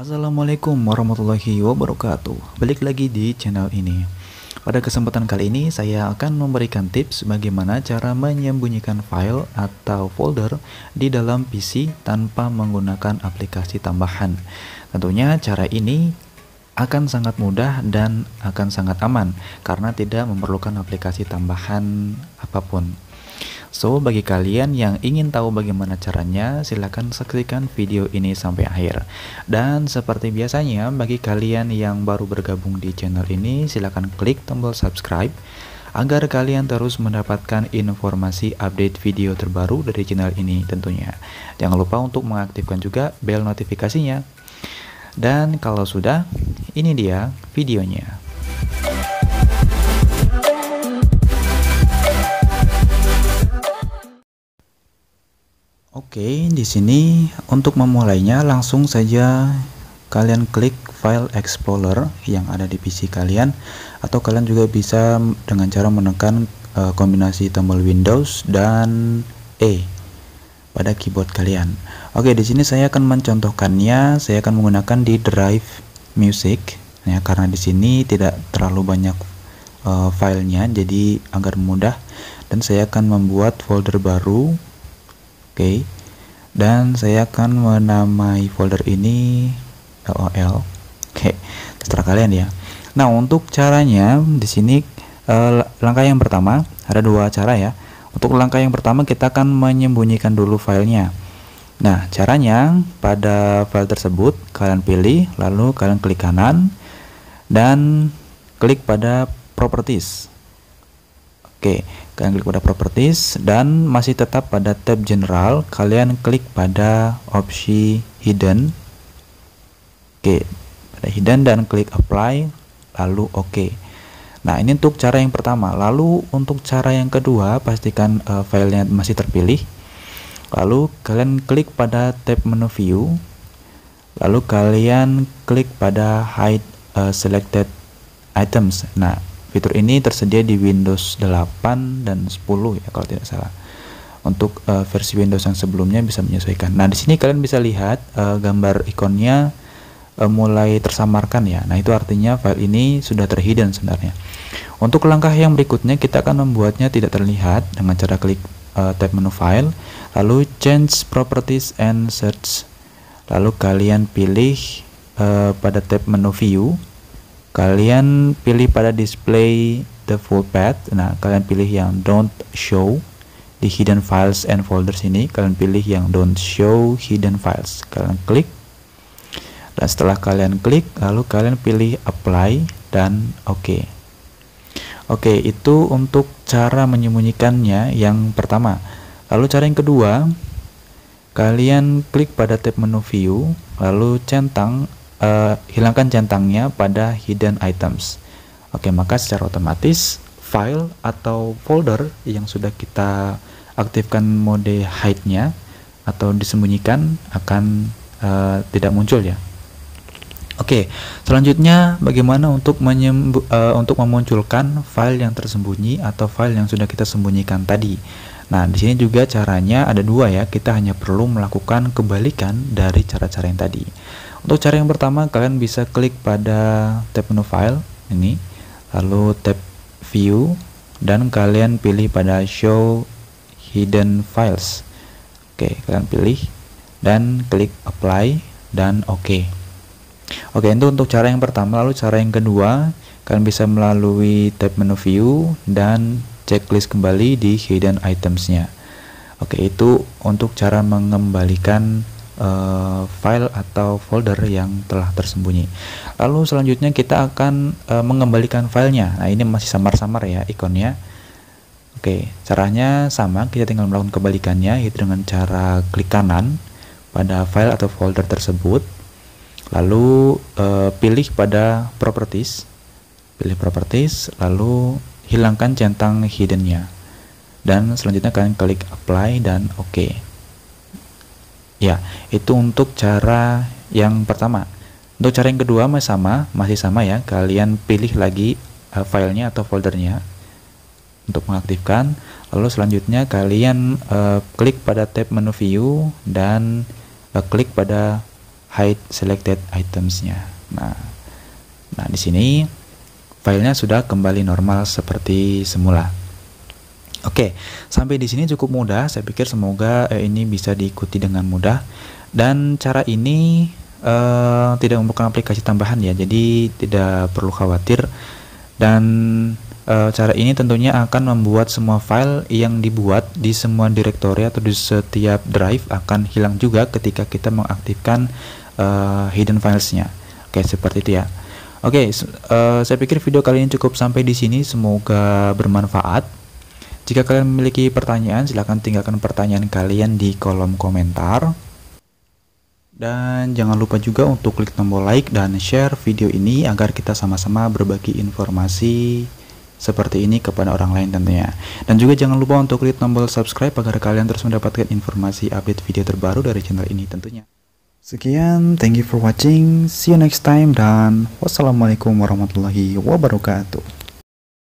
Assalamualaikum warahmatullahi wabarakatuh Balik lagi di channel ini Pada kesempatan kali ini saya akan memberikan tips bagaimana cara menyembunyikan file atau folder di dalam PC tanpa menggunakan aplikasi tambahan Tentunya cara ini akan sangat mudah dan akan sangat aman karena tidak memerlukan aplikasi tambahan apapun So, bagi kalian yang ingin tahu bagaimana caranya, silahkan saksikan video ini sampai akhir. Dan seperti biasanya, bagi kalian yang baru bergabung di channel ini, silahkan klik tombol subscribe agar kalian terus mendapatkan informasi update video terbaru dari channel ini tentunya. Jangan lupa untuk mengaktifkan juga bell notifikasinya. Dan kalau sudah, ini dia videonya. Oke, di sini untuk memulainya langsung saja kalian klik file explorer yang ada di PC kalian atau kalian juga bisa dengan cara menekan e, kombinasi tombol Windows dan E pada keyboard kalian. Oke, di sini saya akan mencontohkannya, saya akan menggunakan di drive music ya karena di sini tidak terlalu banyak e, filenya jadi agar mudah dan saya akan membuat folder baru Oke. Okay dan saya akan menamai folder ini LOL oke terserah kalian ya nah untuk caranya di sini eh, langkah yang pertama ada dua cara ya untuk langkah yang pertama kita akan menyembunyikan dulu filenya nah caranya pada file tersebut kalian pilih lalu kalian klik kanan dan klik pada properties Oke, kalian klik pada properties dan masih tetap pada tab general, kalian klik pada opsi hidden. Oke, pada hidden dan klik apply, lalu oke. Okay. Nah, ini untuk cara yang pertama. Lalu untuk cara yang kedua, pastikan uh, filenya masih terpilih. Lalu kalian klik pada tab menu view. Lalu kalian klik pada hide uh, selected items. Nah, Fitur ini tersedia di Windows 8 dan 10 ya kalau tidak salah. Untuk uh, versi Windows yang sebelumnya bisa menyesuaikan. Nah, di sini kalian bisa lihat uh, gambar ikonnya uh, mulai tersamarkan ya. Nah, itu artinya file ini sudah terhidden sebenarnya. Untuk langkah yang berikutnya kita akan membuatnya tidak terlihat dengan cara klik uh, tab menu file, lalu change properties and search. Lalu kalian pilih uh, pada tab menu view kalian pilih pada display the full path nah kalian pilih yang don't show di hidden files and folders ini kalian pilih yang don't show hidden files kalian klik dan setelah kalian klik lalu kalian pilih apply dan oke okay. oke okay, itu untuk cara menyembunyikannya yang pertama lalu cara yang kedua kalian klik pada tab menu view lalu centang uh, hilangkan centangnya pada hidden items. Oke, maka secara otomatis file atau folder yang sudah kita aktifkan mode hide-nya atau disembunyikan akan uh, tidak muncul ya. Oke, selanjutnya bagaimana untuk menyembu, uh, untuk memunculkan file yang tersembunyi atau file yang sudah kita sembunyikan tadi? Nah, di sini juga caranya ada dua ya. Kita hanya perlu melakukan kebalikan dari cara-cara yang tadi. Untuk cara yang pertama, kalian bisa klik pada tab menu file ini, lalu tab view dan kalian pilih pada show hidden files. Oke, kalian pilih dan klik apply dan oke. Okay. Oke, itu untuk cara yang pertama. Lalu cara yang kedua, kalian bisa melalui tab menu view dan checklist kembali di hidden itemsnya oke itu untuk cara mengembalikan uh, file atau folder yang telah tersembunyi lalu selanjutnya kita akan uh, mengembalikan filenya nah ini masih samar-samar ya ikonnya Oke, caranya sama, kita tinggal melakukan kebalikannya yaitu dengan cara klik kanan pada file atau folder tersebut. Lalu uh, pilih pada properties. Pilih properties, lalu hilangkan centang hiddennya dan selanjutnya kalian klik apply dan oke ya itu untuk cara yang pertama untuk cara yang kedua masih sama masih sama ya kalian pilih lagi uh, filenya atau foldernya untuk mengaktifkan lalu selanjutnya kalian uh, klik pada tab menu view dan uh, klik pada hide selected itemsnya nah nah di sini filenya sudah kembali normal seperti semula. Oke, sampai di sini cukup mudah. Saya pikir semoga eh, ini bisa diikuti dengan mudah. Dan cara ini eh, tidak membutuhkan aplikasi tambahan ya, jadi tidak perlu khawatir. Dan eh, cara ini tentunya akan membuat semua file yang dibuat di semua direktori atau di setiap drive akan hilang juga ketika kita mengaktifkan eh, hidden filesnya. Oke, seperti itu ya. Oke, okay, uh, eh, saya pikir video kali ini cukup sampai di sini. Semoga bermanfaat. Jika kalian memiliki pertanyaan, silahkan tinggalkan pertanyaan kalian di kolom komentar. Dan jangan lupa juga untuk klik tombol like dan share video ini agar kita sama-sama berbagi informasi seperti ini kepada orang lain tentunya. Dan juga jangan lupa untuk klik tombol subscribe agar kalian terus mendapatkan informasi update video terbaru dari channel ini tentunya. Sekian, thank you for watching. See you next time dan wassalamualaikum warahmatullahi wabarakatuh.